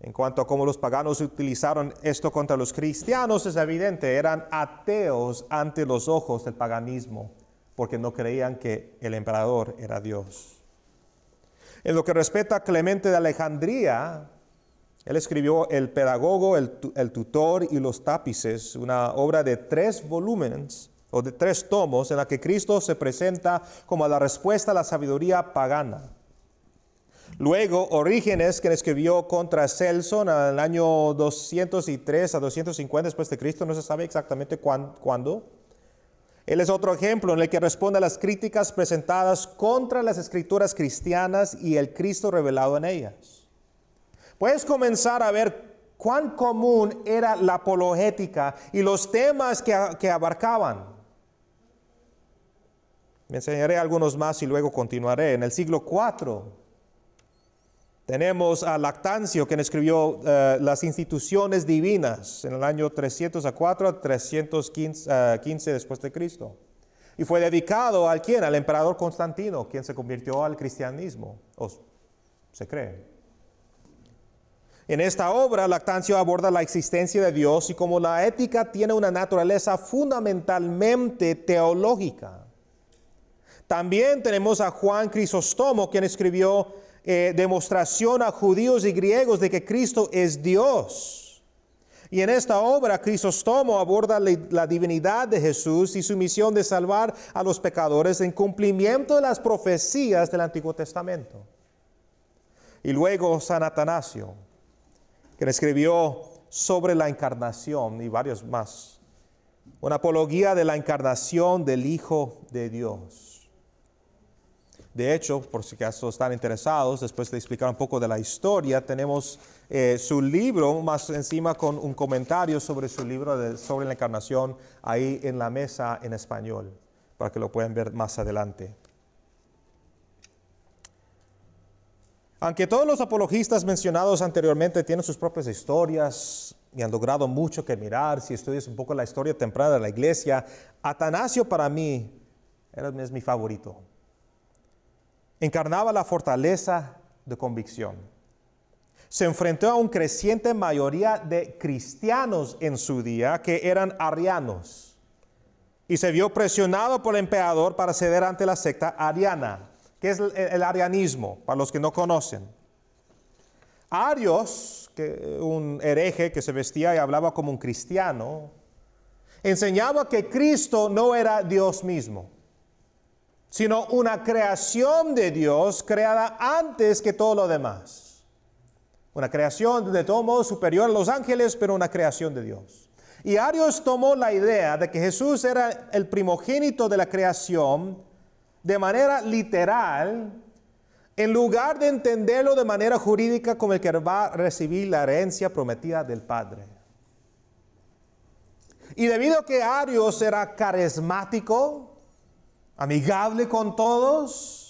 A: En cuanto a cómo los paganos utilizaron esto contra los cristianos, es evidente, eran ateos ante los ojos del paganismo, porque no creían que el emperador era Dios. En lo que respecta a Clemente de Alejandría, él escribió El pedagogo, el, tutor y los tápices, una obra de tres volúmenes o de tres tomos en la que Cristo se presenta como la respuesta a la sabiduría pagana. Luego, Orígenes, quien escribió contra Celso en el año 203 a 250 después de Cristo, no se sabe exactamente cuándo. Él es otro ejemplo en el que responde a las críticas presentadas contra las escrituras cristianas y el Cristo revelado en ellas. Puedes comenzar a ver cuán común era la apologética y los temas que, abarcaban. Me enseñaré algunos más y luego continuaré. En el siglo IV tenemos a Lactancio, quien escribió eh, Las instituciones divinas en el año 304 a 315 eh, después de Cristo. Y fue dedicado al quien? Al emperador Constantino, quien se convirtió al cristianismo, o se cree. En esta obra, Lactancio aborda la existencia de Dios y cómo la ética tiene una naturaleza fundamentalmente teológica. También tenemos a Juan Crisóstomo, quien escribió eh, Demostración a judíos y griegos de que Cristo es Dios. Y en esta obra, Crisóstomo aborda la divinidad de Jesús y su misión de salvar a los pecadores en cumplimiento de las profecías del Antiguo Testamento. Y luego San Atanasio, que escribió sobre la encarnación y varios más. Una apología de la encarnación del Hijo de Dios. De hecho, por si acaso están interesados, después de explicar un poco de la historia, tenemos eh, su libro más encima con un comentario sobre su libro sobre la encarnación ahí en la mesa en español, para que lo puedan ver más adelante. Aunque todos los apologistas mencionados anteriormente tienen sus propias historias y han logrado mucho que mirar, si estudias un poco la historia temprana de la iglesia, Atanasio para mí es mi favorito. Encarnaba la fortaleza de convicción. Se enfrentó a una creciente mayoría de cristianos en su día que eran arianos y se vio presionado por el emperador para ceder ante la secta ariana que es el, arianismo, para los que no conocen. Arios, un hereje que se vestía y hablaba como un cristiano, enseñaba que Cristo no era Dios mismo, sino una creación de Dios creada antes que todo lo demás. Una creación de todo modo superior a los ángeles, pero una creación de Dios. Y Arios tomó la idea de que Jesús era el primogénito de la creación de manera literal, en lugar de entenderlo de manera jurídica como el que va a recibir la herencia prometida del Padre. Y debido a que Arios era carismático, amigable con todos,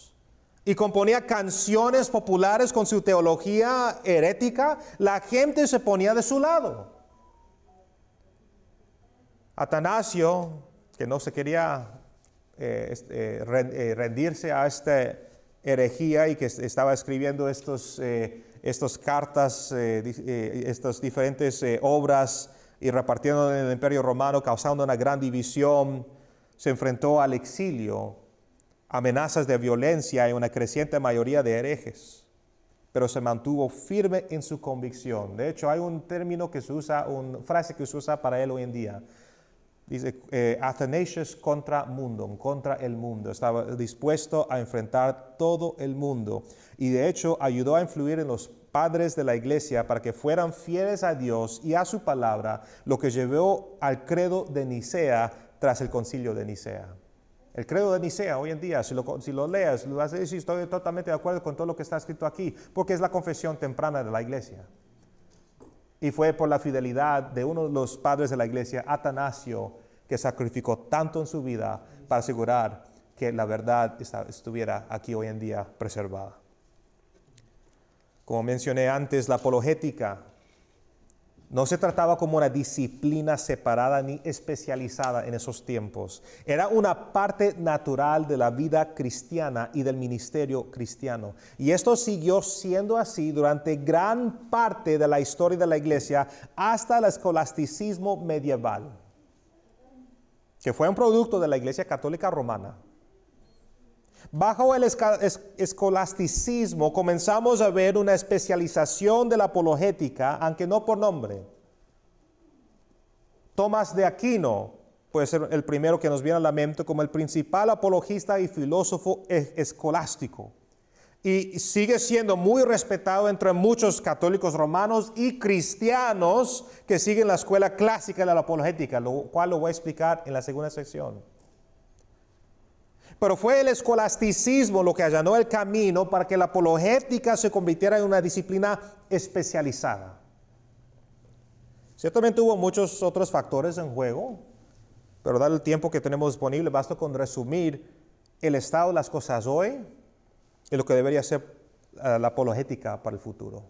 A: y componía canciones populares con su teología herética, la gente se ponía de su lado. Atanasio, que no se quería eh, eh, eh, rendirse a esta herejía y que estaba escribiendo estos, estas cartas, estas diferentes obras y repartiendo en el imperio romano, causando una gran división, se enfrentó al exilio, amenazas de violencia y una creciente mayoría de herejes, pero se mantuvo firme en su convicción. De hecho, hay un término que se usa, una frase que se usa para él hoy en día, dice eh, Athanasius contra mundum, contra el mundo. Estaba dispuesto a enfrentar todo el mundo y de hecho ayudó a influir en los padres de la iglesia para que fueran fieles a Dios y a su palabra, lo que llevó al credo de Nicea tras el concilio de Nicea. El credo de Nicea hoy en día, si lo, si lo leas, lo vas a estoy totalmente de acuerdo con todo lo que está escrito aquí, porque es la confesión temprana de la iglesia. Y fue por la fidelidad de uno de los padres de la iglesia, Atanasio, que sacrificó tanto en su vida para asegurar que la verdad estuviera aquí hoy en día preservada. Como mencioné antes, la apologética no se trataba como una disciplina separada ni especializada en esos tiempos. Era una parte natural de la vida cristiana y del ministerio cristiano. Y esto siguió siendo así durante gran parte de la historia de la iglesia hasta el escolasticismo medieval, que fue un producto de la iglesia católica romana. Bajo el escolasticismo comenzamos a ver una especialización de la apologética, aunque no por nombre. Tomás de Aquino puede ser el primero que nos viene a la mente como el principal apologista y filósofo escolástico. Y sigue siendo muy respetado entre muchos católicos romanos y cristianos que siguen la escuela clásica de la apologética, lo cual lo voy a explicar en la segunda sección. Pero fue el escolasticismo lo que allanó el camino para que la apologética se convirtiera en una disciplina especializada. Ciertamente hubo muchos otros factores en juego, pero dado el tiempo que tenemos disponible, basta con resumir el estado de las cosas hoy y lo que debería ser eh, la apologética para el futuro.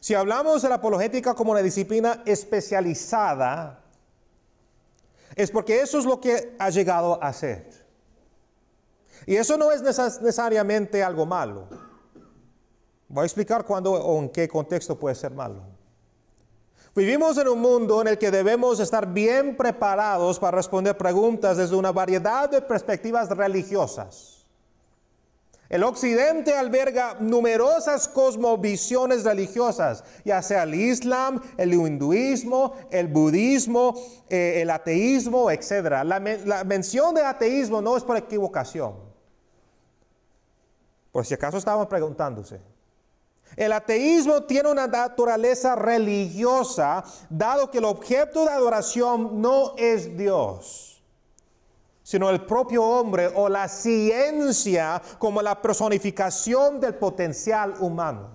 A: Si hablamos de la apologética como una disciplina especializada, es porque eso es lo que ha llegado a ser. Y eso no es necesariamente algo malo. Voy a explicar cuándo o en qué contexto puede ser malo. Vivimos en un mundo en el que debemos estar bien preparados para responder preguntas desde una variedad de perspectivas religiosas. El occidente alberga numerosas cosmovisiones religiosas, ya sea el islam, el hinduismo, el budismo, eh, el ateísmo, etc. La, mención de ateísmo no es por equivocación. Por si acaso estaban preguntándose. El ateísmo tiene una naturaleza religiosa, dado que el objeto de adoración no es Dios sino el propio hombre o la ciencia como la personificación del potencial humano.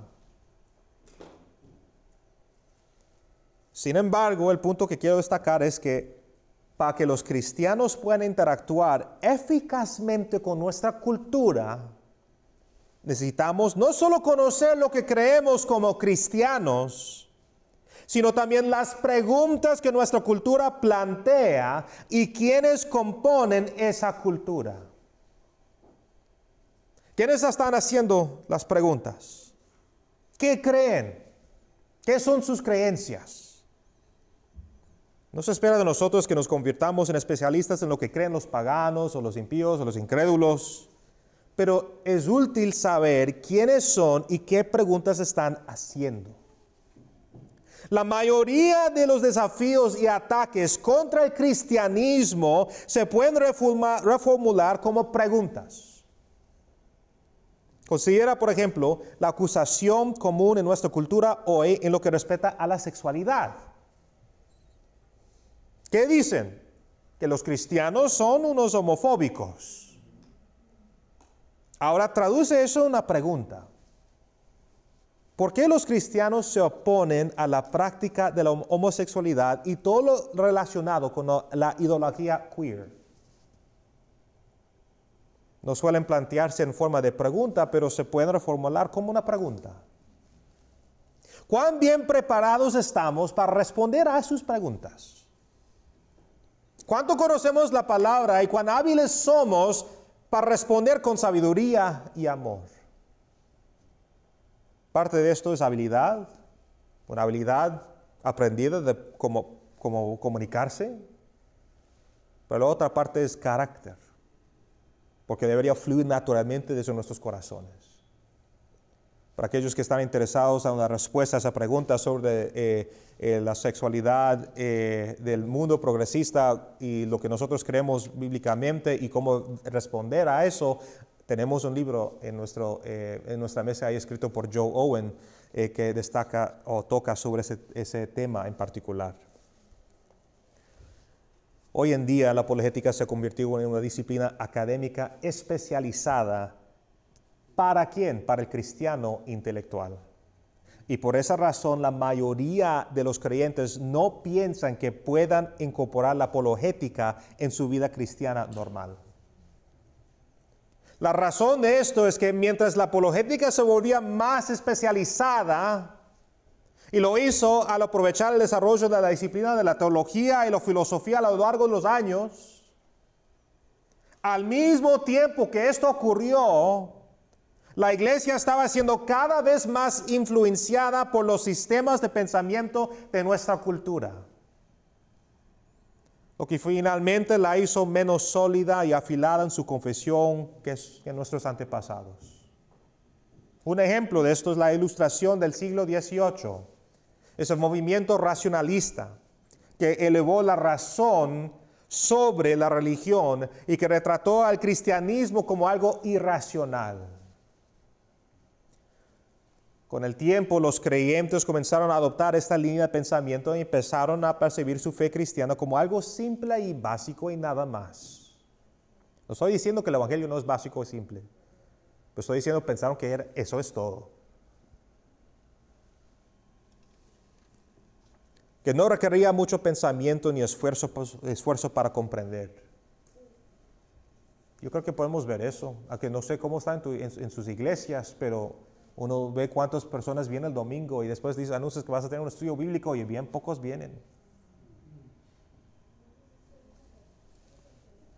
A: Sin embargo, el punto que quiero destacar es que para que los cristianos puedan interactuar eficazmente con nuestra cultura, necesitamos no solo conocer lo que creemos como cristianos, sino también las preguntas que nuestra cultura plantea y quienes componen esa cultura. ¿Quiénes están haciendo las preguntas? ¿Qué creen? ¿Qué son sus creencias? No se espera de nosotros que nos convirtamos en especialistas en lo que creen los paganos o los impíos o los incrédulos, pero es útil saber quiénes son y qué preguntas están haciendo. La mayoría de los desafíos y ataques contra el cristianismo se pueden reformular como preguntas. Considera, por ejemplo, la acusación común en nuestra cultura hoy en lo que respecta a la sexualidad. ¿Qué dicen? Que los cristianos son unos homofóbicos. Ahora traduce eso en una pregunta. ¿Por qué los cristianos se oponen a la práctica de la homosexualidad y todo lo relacionado con la ideología queer? No suelen plantearse en forma de pregunta, pero se pueden reformular como una pregunta. ¿Cuán bien preparados estamos para responder a sus preguntas? ¿Cuánto conocemos la palabra y cuán hábiles somos para responder con sabiduría y amor? Parte de esto es habilidad, una habilidad aprendida de cómo, comunicarse, pero la otra parte es carácter, porque debería fluir naturalmente desde nuestros corazones. Para aquellos que están interesados en una respuesta a esa pregunta sobre eh, eh, la sexualidad eh, del mundo progresista y lo que nosotros creemos bíblicamente y cómo responder a eso, tenemos un libro en, nuestro, eh, en nuestra mesa ahí escrito por Joe Owen eh, que destaca o toca sobre ese, ese tema en particular. Hoy en día la apologética se convirtió en una disciplina académica especializada ¿Para quién? Para el cristiano intelectual. Y por esa razón la mayoría de los creyentes no piensan que puedan incorporar la apologética en su vida cristiana normal. La razón de esto es que mientras la apologética se volvía más especializada, y lo hizo al aprovechar el desarrollo de la disciplina de la teología y la filosofía a lo largo de los años, al mismo tiempo que esto ocurrió, la iglesia estaba siendo cada vez más influenciada por los sistemas de pensamiento de nuestra cultura lo que finalmente la hizo menos sólida y afilada en su confesión que, nuestros antepasados. Un ejemplo de esto es la ilustración del siglo XVIII, es el movimiento racionalista que elevó la razón sobre la religión y que retrató al cristianismo como algo irracional. Con el tiempo, los creyentes comenzaron a adoptar esta línea de pensamiento y empezaron a percibir su fe cristiana como algo simple y básico y nada más. No estoy diciendo que el Evangelio no es básico y simple, pero estoy diciendo pensaron que eso es todo. Que no requería mucho pensamiento ni esfuerzo, pues, para comprender. Yo creo que podemos ver eso, aunque no sé cómo están en sus iglesias, pero uno ve cuántas personas vienen el domingo y después dice, anuncias ah, que vas a tener un estudio bíblico y bien pocos vienen.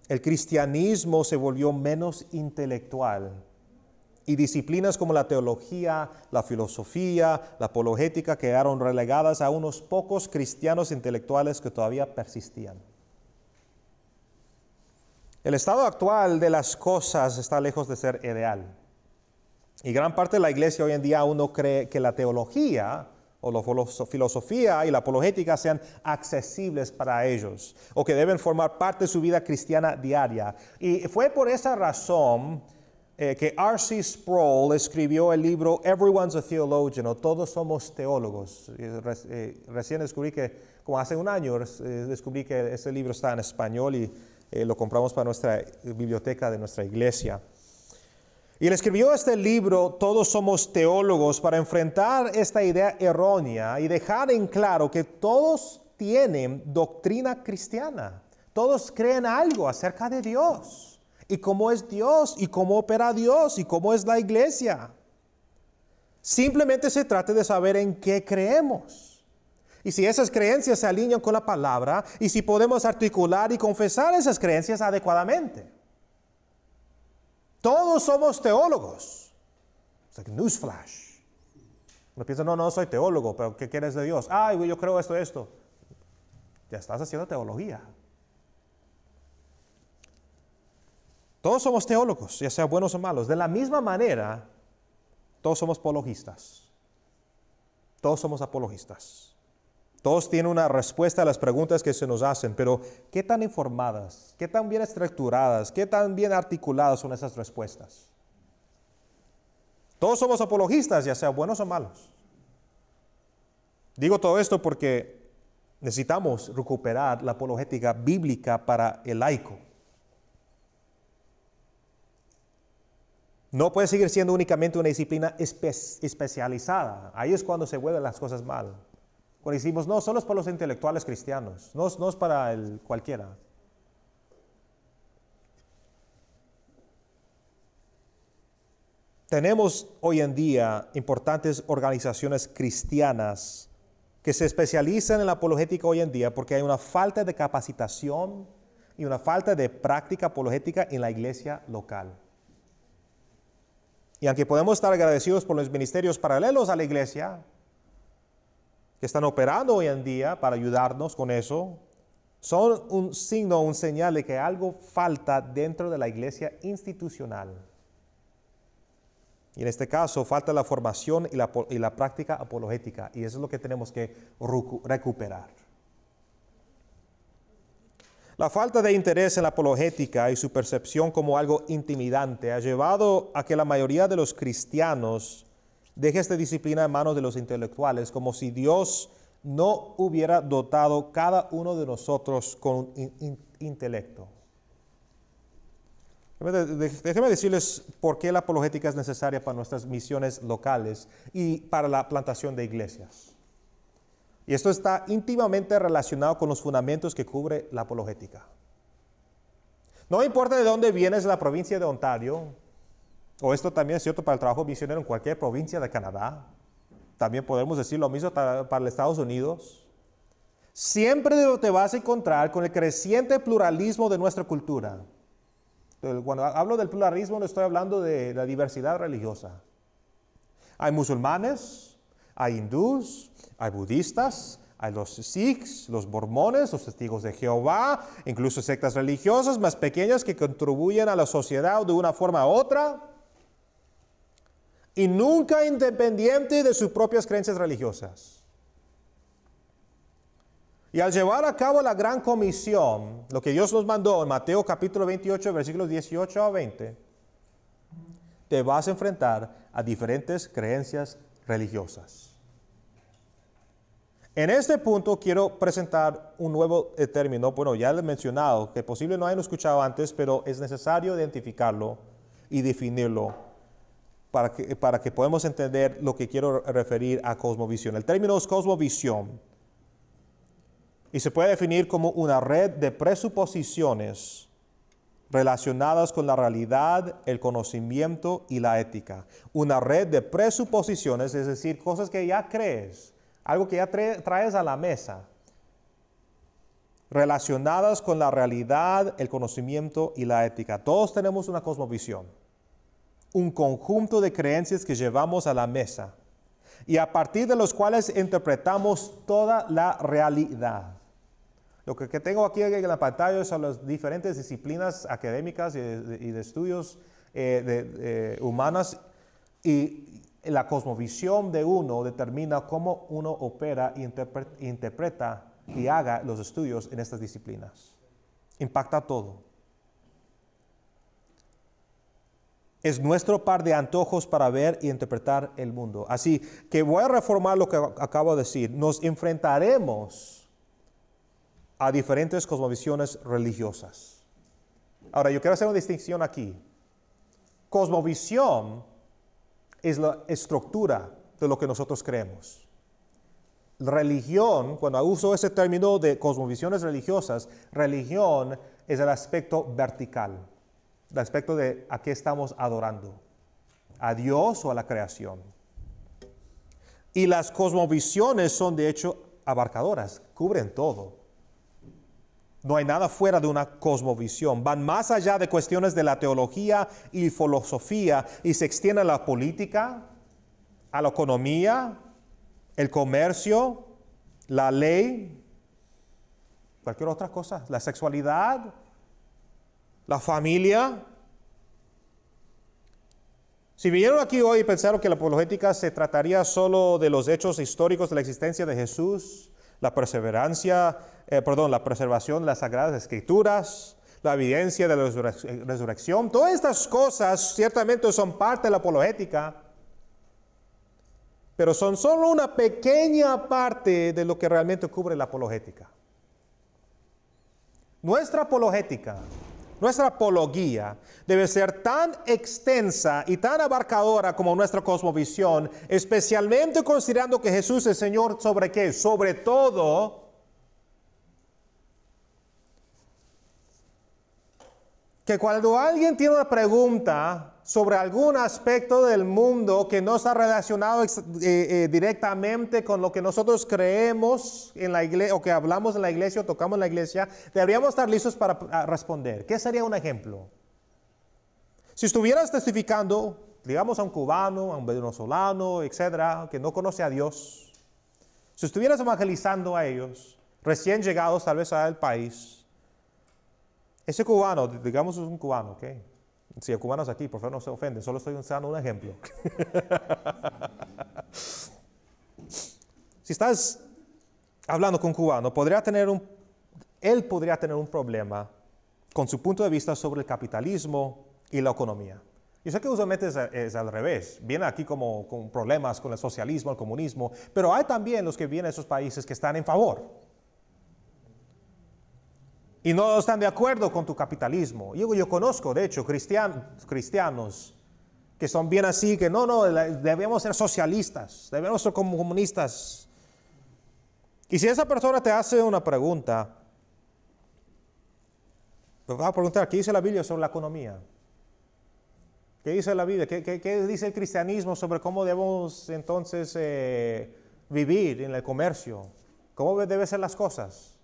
A: El cristianismo se volvió menos intelectual y disciplinas como la teología, la filosofía, la apologética quedaron relegadas a unos pocos cristianos intelectuales que todavía persistían. El estado actual de las cosas está lejos de ser ideal. Y gran parte de la iglesia hoy en día uno cree que la teología o la filosofía y la apologética sean accesibles para ellos o que deben formar parte de su vida cristiana diaria. Y fue por esa razón eh, que R.C. Sproul escribió el libro Everyone's a Theologian o Todos somos teólogos. Eh, recién descubrí que, como hace un año, eh, descubrí que ese libro está en español y lo compramos para nuestra biblioteca de nuestra iglesia. Y él escribió este libro, Todos somos teólogos, para enfrentar esta idea errónea y dejar en claro que todos tienen doctrina cristiana. Todos creen algo acerca de Dios y cómo es Dios y cómo opera Dios y cómo es la iglesia. Simplemente se trata de saber en qué creemos. Y si esas creencias se alinean con la palabra y si podemos articular y confesar esas creencias adecuadamente. Todos somos teólogos. Es like newsflash. Uno piensa, no, no soy teólogo, pero ¿qué quieres de Dios? Ay, yo creo esto, esto. Ya estás haciendo teología. Todos somos teólogos, ya sea buenos o malos. De la misma manera, todos somos apologistas. Todos somos apologistas. Todos tienen una respuesta a las preguntas que se nos hacen, pero ¿qué tan informadas, qué tan bien estructuradas, qué tan bien articuladas son esas respuestas? Todos somos apologistas, ya sean buenos o malos. Digo todo esto porque necesitamos recuperar la apologética bíblica para el laico. No puede seguir siendo únicamente una disciplina especializada. Ahí es cuando se vuelven las cosas mal. Cuando decimos, no, solo es para los intelectuales cristianos, no, no es para el cualquiera. Tenemos hoy en día importantes organizaciones cristianas que se especializan en la apologética hoy en día porque hay una falta de capacitación y una falta de práctica apologética en la iglesia local. Y aunque podemos estar agradecidos por los ministerios paralelos a la iglesia, que están operando hoy en día para ayudarnos con eso son un signo, un señal de que algo falta dentro de la iglesia institucional. Y en este caso falta la formación y la, y la práctica apologética, y eso es lo que tenemos que recuperar. La falta de interés en la apologética y su percepción como algo intimidante ha llevado a que la mayoría de los cristianos Deje esta disciplina en manos de los intelectuales, como si Dios no hubiera dotado cada uno de nosotros con un intelecto. Déjeme decirles por qué la apologética es necesaria para nuestras misiones locales y para la plantación de iglesias. Y esto está íntimamente relacionado con los fundamentos que cubre la apologética. No importa de dónde vienes, la provincia de Ontario, o esto también es cierto para el trabajo misionero en cualquier provincia de Canadá. También podemos decir lo mismo para los Estados Unidos. Siempre te vas a encontrar con el creciente pluralismo de nuestra cultura. Cuando hablo del pluralismo no estoy hablando de la diversidad religiosa. Hay musulmanes, hay hindús, hay budistas, hay los sikhs, los mormones, los testigos de Jehová, incluso sectas religiosas más pequeñas que contribuyen a la sociedad de una forma u otra y nunca independiente de sus propias creencias religiosas. Y al llevar a cabo la gran comisión, lo que Dios nos mandó en Mateo capítulo 28, versículos 18 a 20, te vas a enfrentar a diferentes creencias religiosas. En este punto quiero presentar un nuevo término, bueno, ya lo he mencionado, que posible no hayan escuchado antes, pero es necesario identificarlo y definirlo para que, podamos entender lo que quiero referir a cosmovisión. El término es cosmovisión y se puede definir como una red de presuposiciones relacionadas con la realidad, el conocimiento y la ética. Una red de presuposiciones, es decir, cosas que ya crees, algo que ya traes a la mesa, relacionadas con la realidad, el conocimiento y la ética. Todos tenemos una cosmovisión un conjunto de creencias que llevamos a la mesa y a partir de los cuales interpretamos toda la realidad. Lo que tengo aquí en la pantalla son las diferentes disciplinas académicas y de, estudios eh, humanas y la cosmovisión de uno determina cómo uno opera, interpreta y haga los estudios en estas disciplinas. Impacta todo. Es nuestro par de antojos para ver y interpretar el mundo. Así que voy a reformar lo que acabo de decir. Nos enfrentaremos a diferentes cosmovisiones religiosas. Ahora, yo quiero hacer una distinción aquí. Cosmovisión es la estructura de lo que nosotros creemos. Religión, cuando uso ese término de cosmovisiones religiosas, religión es el aspecto vertical el aspecto de a qué estamos adorando, a Dios o a la creación. Y las cosmovisiones son de hecho abarcadoras, cubren todo. No hay nada fuera de una cosmovisión. Van más allá de cuestiones de la teología y filosofía y se extienden a la política, a la economía, el comercio, la ley, cualquier otra cosa, la sexualidad, la familia. Si vinieron aquí hoy y pensaron que la apologética se trataría solo de los hechos históricos de la existencia de Jesús, la perseverancia, eh, perdón, la preservación de las sagradas escrituras, la evidencia de la eh, resurrección, todas estas cosas ciertamente son parte de la apologética, pero son solo una pequeña parte de lo que realmente cubre la apologética. Nuestra apologética nuestra apología debe ser tan extensa y tan abarcadora como nuestra cosmovisión, especialmente considerando que Jesús es Señor sobre qué? Sobre todo que cuando alguien tiene una pregunta sobre algún aspecto del mundo que no está relacionado eh, eh, directamente con lo que nosotros creemos en la iglesia o que hablamos en la iglesia o tocamos en la iglesia, deberíamos estar listos para responder. ¿Qué sería un ejemplo? Si estuvieras testificando, digamos a un cubano, a un venezolano, etcétera, que no conoce a Dios, si estuvieras evangelizando a ellos, recién llegados tal vez al país, ese cubano, digamos es un cubano, ¿ok? Si hay cubanos aquí, por favor no se ofenden, solo estoy usando un ejemplo. si estás hablando con un cubano, podría tener un, él podría tener un problema con su punto de vista sobre el capitalismo y la economía. Yo sé que usualmente es, al revés, viene aquí como con problemas con el socialismo, el comunismo, pero hay también los que vienen de esos países que están en favor y no están de acuerdo con tu capitalismo. Yo, yo conozco, de hecho, cristianos que son bien así, que no, no, debemos ser socialistas, debemos ser comunistas. Y si esa persona te hace una pregunta, te va a preguntar, ¿qué dice la Biblia sobre la economía? ¿Qué dice la Biblia? ¿Qué, dice el cristianismo sobre cómo debemos entonces eh, vivir en el comercio? ¿Cómo deben ser las cosas?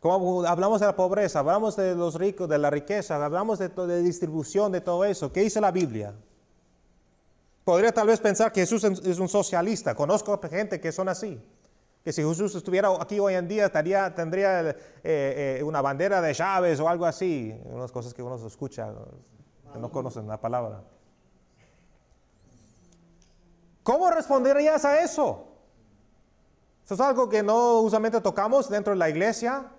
A: Como hablamos de la pobreza, hablamos de los ricos, de la riqueza, hablamos de, de distribución, de todo eso. ¿Qué dice la Biblia? Podría tal vez pensar que Jesús es un socialista. Conozco gente que son así. Que si Jesús estuviera aquí hoy en día estaría, tendría eh, eh, una bandera de llaves o algo así. Unas cosas que uno se escucha, que no conocen la palabra. ¿Cómo responderías a eso? Eso es algo que no usualmente tocamos dentro de la iglesia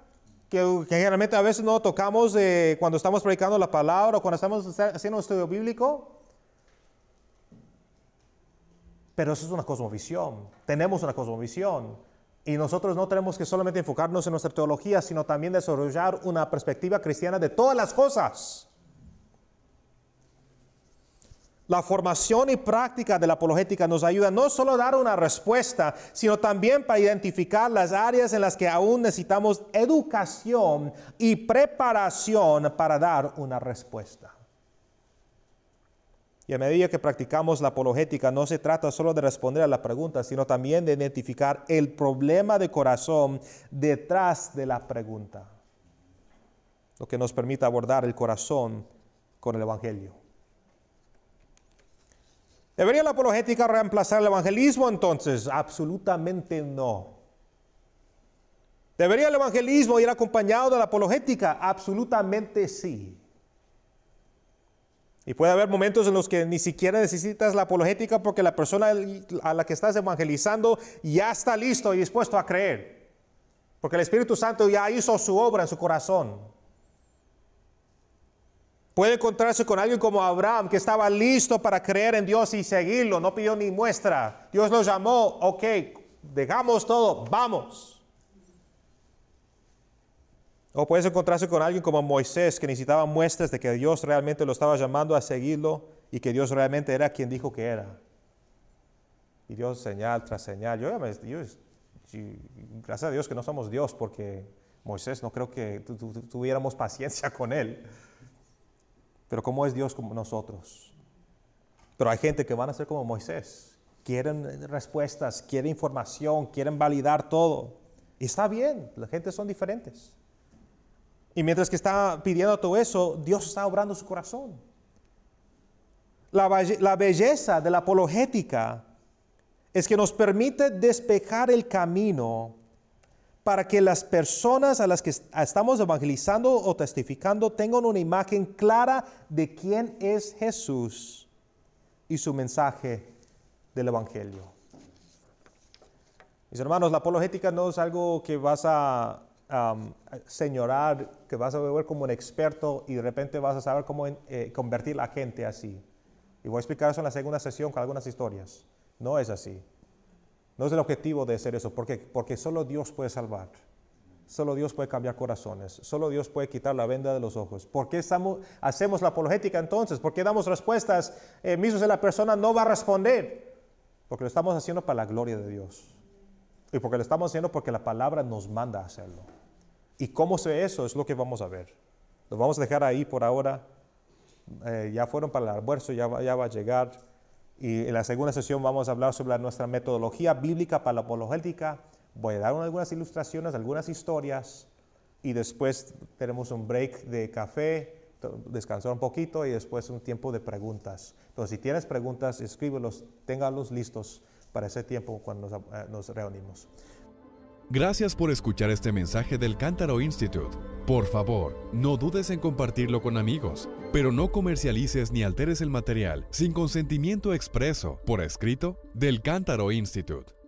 A: que generalmente a veces no tocamos eh, cuando estamos predicando la palabra o cuando estamos haciendo un estudio bíblico. Pero eso es una cosmovisión. Tenemos una cosmovisión. Y nosotros no tenemos que solamente enfocarnos en nuestra teología, sino también desarrollar una perspectiva cristiana de todas las cosas. La formación y práctica de la apologética nos ayuda no solo a dar una respuesta, sino también para identificar las áreas en las que aún necesitamos educación y preparación para dar una respuesta. Y a medida que practicamos la apologética, no se trata solo de responder a la pregunta, sino también de identificar el problema de corazón detrás de la pregunta, lo que nos permite abordar el corazón con el Evangelio. ¿Debería la apologética reemplazar el evangelismo entonces? Absolutamente no. ¿Debería el evangelismo ir acompañado de la apologética? Absolutamente sí. Y puede haber momentos en los que ni siquiera necesitas la apologética porque la persona a la que estás evangelizando ya está listo y dispuesto a creer. Porque el Espíritu Santo ya hizo su obra en su corazón. Puede encontrarse con alguien como Abraham, que estaba listo para creer en Dios y seguirlo, no pidió ni muestra. Dios lo llamó, ok, dejamos todo, vamos. O puedes encontrarse con alguien como Moisés, que necesitaba muestras de que Dios realmente lo estaba llamando a seguirlo y que Dios realmente era quien dijo que era. Y Dios señal tras señal. gracias a Dios que no somos Dios, porque Moisés no creo que tuviéramos paciencia con él. Pero ¿cómo es Dios como nosotros? Pero hay gente que van a ser como Moisés. Quieren respuestas, quieren información, quieren validar todo. Y está bien, la gente son diferentes. Y mientras que está pidiendo todo eso, Dios está obrando su corazón. La, la belleza de la apologética es que nos permite despejar el camino para que las personas a las que estamos evangelizando o testificando tengan una imagen clara de quién es Jesús y su mensaje del Evangelio. Mis hermanos, la apologética no es algo que vas a señorar, que vas a ver como un experto y de repente vas a saber cómo eh, convertir a la gente así. Y voy a explicar eso en la segunda sesión con algunas historias. No es así. No es el objetivo de hacer eso, porque, porque solo Dios puede salvar. Solo Dios puede cambiar corazones. Solo Dios puede quitar la venda de los ojos. ¿Por qué hacemos la apologética entonces? ¿Por qué damos respuestas eh, mismos de la persona no va a responder? Porque lo estamos haciendo para la gloria de Dios. Y porque lo estamos haciendo porque la palabra nos manda a hacerlo. Y cómo se ve eso es lo que vamos a ver. Lo vamos a dejar ahí por ahora. Eh, ya fueron para el almuerzo, ya ya va a llegar. Y en la segunda sesión vamos a hablar sobre nuestra metodología bíblica para la apologética. Voy a dar algunas ilustraciones, algunas historias. Y después tenemos un break de café, descansar un poquito y después un tiempo de preguntas. Entonces, si tienes preguntas, escríbelos, téngalos listos para ese tiempo cuando nos, eh, nos reunimos. Gracias por escuchar este mensaje del Cántaro Institute. Por favor, no dudes en compartirlo con amigos pero no comercialices ni alteres el material sin consentimiento expreso, por escrito, del Cántaro Institute.